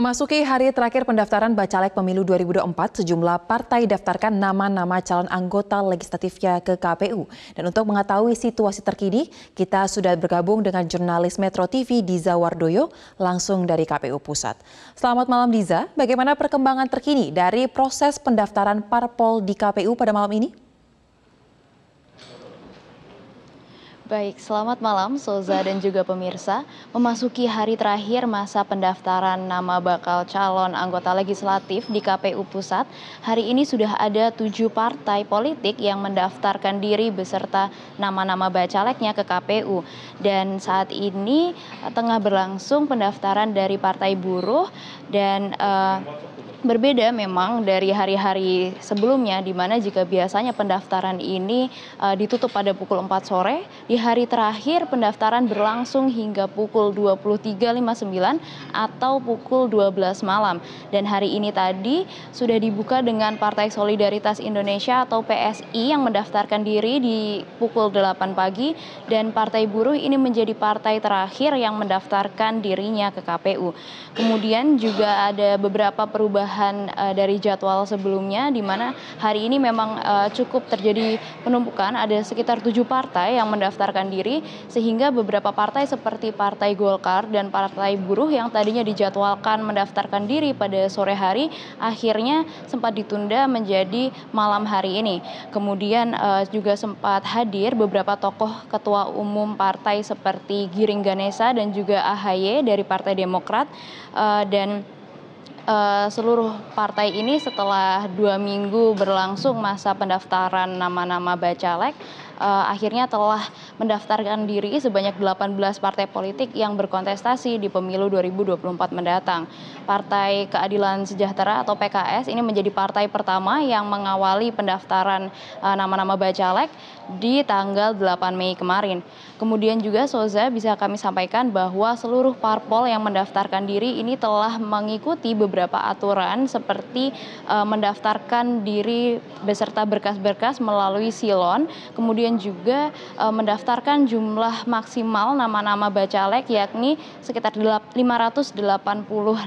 Memasuki hari terakhir pendaftaran Bacalek Pemilu 2024, sejumlah partai daftarkan nama-nama calon anggota legislatifnya ke KPU. Dan untuk mengetahui situasi terkini, kita sudah bergabung dengan jurnalis Metro TV Diza Wardoyo langsung dari KPU Pusat. Selamat malam Diza, bagaimana perkembangan terkini dari proses pendaftaran parpol di KPU pada malam ini? Baik, selamat malam Soza dan juga pemirsa. Memasuki hari terakhir masa pendaftaran nama bakal calon anggota legislatif di KPU Pusat, hari ini sudah ada tujuh partai politik yang mendaftarkan diri beserta nama-nama bacaleknya ke KPU. Dan saat ini eh, tengah berlangsung pendaftaran dari Partai Buruh dan... Uh, Berbeda memang dari hari-hari sebelumnya di mana jika biasanya pendaftaran ini eh, ditutup pada pukul 4 sore, di hari terakhir pendaftaran berlangsung hingga pukul puluh tiga lima sembilan atau pukul dua belas malam. Dan hari ini tadi sudah dibuka dengan Partai Solidaritas Indonesia atau PSI yang mendaftarkan diri di pukul delapan pagi dan Partai Buruh ini menjadi partai terakhir yang mendaftarkan dirinya ke KPU. Kemudian juga ada beberapa perubahan perubahan eh, dari jadwal sebelumnya di mana hari ini memang eh, cukup terjadi penumpukan ada sekitar tujuh partai yang mendaftarkan diri sehingga beberapa partai seperti Partai Golkar dan Partai Buruh yang tadinya dijadwalkan mendaftarkan diri pada sore hari akhirnya sempat ditunda menjadi malam hari ini. Kemudian eh, juga sempat hadir beberapa tokoh ketua umum partai seperti Giring Ganesa dan juga AHY dari Partai Demokrat dan uh, seluruh partai ini setelah dua minggu berlangsung masa pendaftaran nama-nama bacalek Eh, akhirnya telah mendaftarkan diri sebanyak 18 partai politik yang berkontestasi di pemilu 2024 mendatang. Partai Keadilan Sejahtera atau PKS ini menjadi partai pertama yang mengawali pendaftaran eh, nama-nama uh, bacalek di tanggal 8 Mei kemarin. Kemudian juga Soza bisa kami sampaikan bahwa seluruh parpol yang mendaftarkan diri ini telah mengikuti beberapa aturan seperti eh, mendaftarkan diri beserta berkas-berkas melalui silon, kemudian kemudian juga eh, mendaftarkan jumlah maksimal nama nama bacalek yakni sekitar 580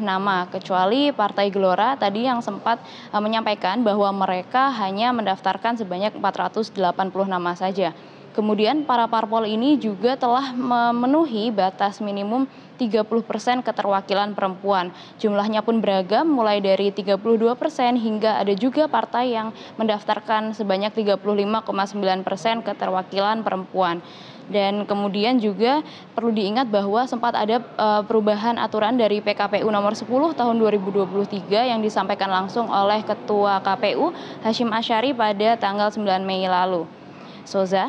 nama kecuali Partai Gelora tadi yang sempat eh, menyampaikan bahwa mereka hanya mendaftarkan sebanyak 480 nama saja. Kemudian para parpol ini juga telah memenuhi batas minimum 30 persen keterwakilan perempuan. Jumlahnya pun beragam, mulai dari 32 persen hingga ada juga partai yang mendaftarkan sebanyak 35,9 persen keterwakilan perempuan. Dan kemudian juga perlu diingat bahwa sempat ada eh, perubahan aturan dari PKPU nomor 10 tahun 2023 yang disampaikan langsung oleh Ketua KPU Hashim Asyari pada tanggal 9 Mei lalu. Soza.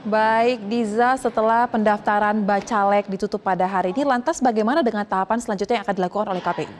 Baik, Diza, setelah pendaftaran Bacalek ditutup pada hari ini, lantas bagaimana dengan tahapan selanjutnya yang akan dilakukan oleh KPU?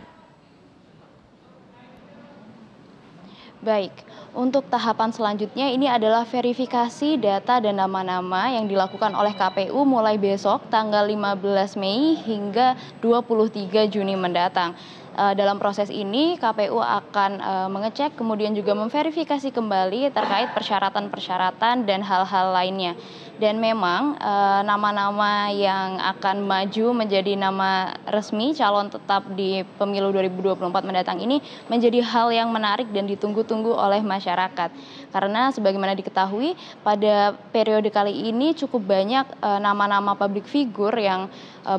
Baik, untuk tahapan selanjutnya ini adalah verifikasi data dan nama-nama yang dilakukan oleh KPU mulai besok tanggal 15 Mei hingga 23 Juni mendatang. Eh, dalam proses ini KPU akan eh, mengecek kemudian juga memverifikasi kembali terkait persyaratan-persyaratan dan hal-hal lainnya. Dan memang eh, nama-nama yang akan maju menjadi nama resmi calon tetap di pemilu 2024 mendatang ini menjadi hal yang menarik dan ditunggu-tunggu oleh masyarakat. Karena sebagaimana diketahui pada periode kali ini cukup banyak nama-nama public figure yang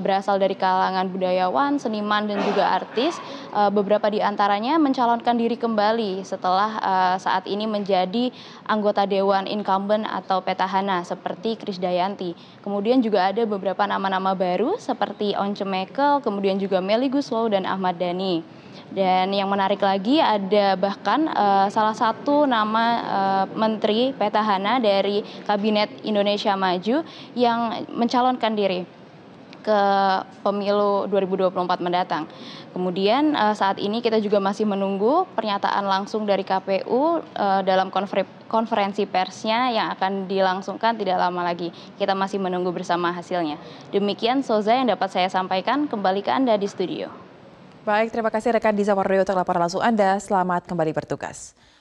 berasal dari kalangan budayawan, seniman dan juga artis Eh, beberapa di antaranya mencalonkan diri kembali setelah eh, saat ini menjadi anggota dewan incumbent atau petahana seperti Kris Dayanti. Kemudian juga ada beberapa nama-nama baru seperti Once Mekel, kemudian juga Meli Guslow dan Ahmad Dhani. Dan yang menarik lagi ada bahkan eh, salah satu nama menteri petahana dari Kabinet Indonesia Maju yang mencalonkan diri ke pemilu 2024 mendatang. Kemudian uh, saat ini kita juga masih menunggu pernyataan langsung dari KPU uh, eh, dalam konferensi persnya yang akan dilangsungkan tidak lama lagi. Kita masih menunggu bersama hasilnya. Demikian Soza yang dapat saya sampaikan. Kembali ke Anda di studio. Baik, terima kasih rekan Diza Wardoyo untuk laporan langsung Anda. Selamat kembali bertugas.